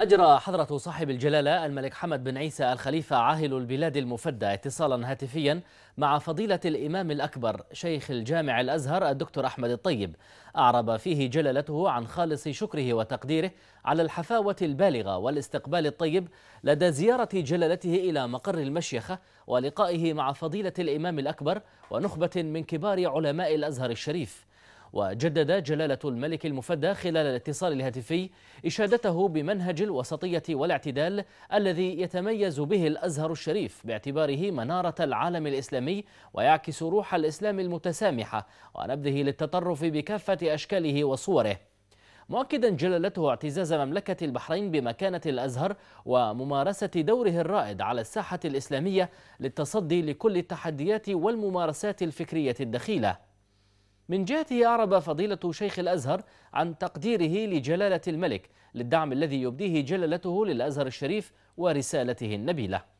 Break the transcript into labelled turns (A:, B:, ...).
A: أجرى حضرة صاحب الجلالة الملك حمد بن عيسى الخليفة عاهل البلاد المفدى اتصالا هاتفيا مع فضيلة الإمام الأكبر شيخ الجامع الأزهر الدكتور أحمد الطيب أعرب فيه جلالته عن خالص شكره وتقديره على الحفاوة البالغة والاستقبال الطيب لدى زيارة جلالته إلى مقر المشيخة ولقائه مع فضيلة الإمام الأكبر ونخبة من كبار علماء الأزهر الشريف وجدد جلالة الملك المفدى خلال الاتصال الهاتفي إشادته بمنهج الوسطية والاعتدال الذي يتميز به الأزهر الشريف باعتباره منارة العالم الإسلامي ويعكس روح الإسلام المتسامحة ونبذه للتطرف بكافة أشكاله وصوره مؤكدا جلالته اعتزاز مملكة البحرين بمكانة الأزهر وممارسة دوره الرائد على الساحة الإسلامية للتصدي لكل التحديات والممارسات الفكرية الدخيلة من جهته أعرب فضيلة شيخ الأزهر عن تقديره لجلالة الملك للدعم الذي يبديه جلالته للأزهر الشريف ورسالته النبيلة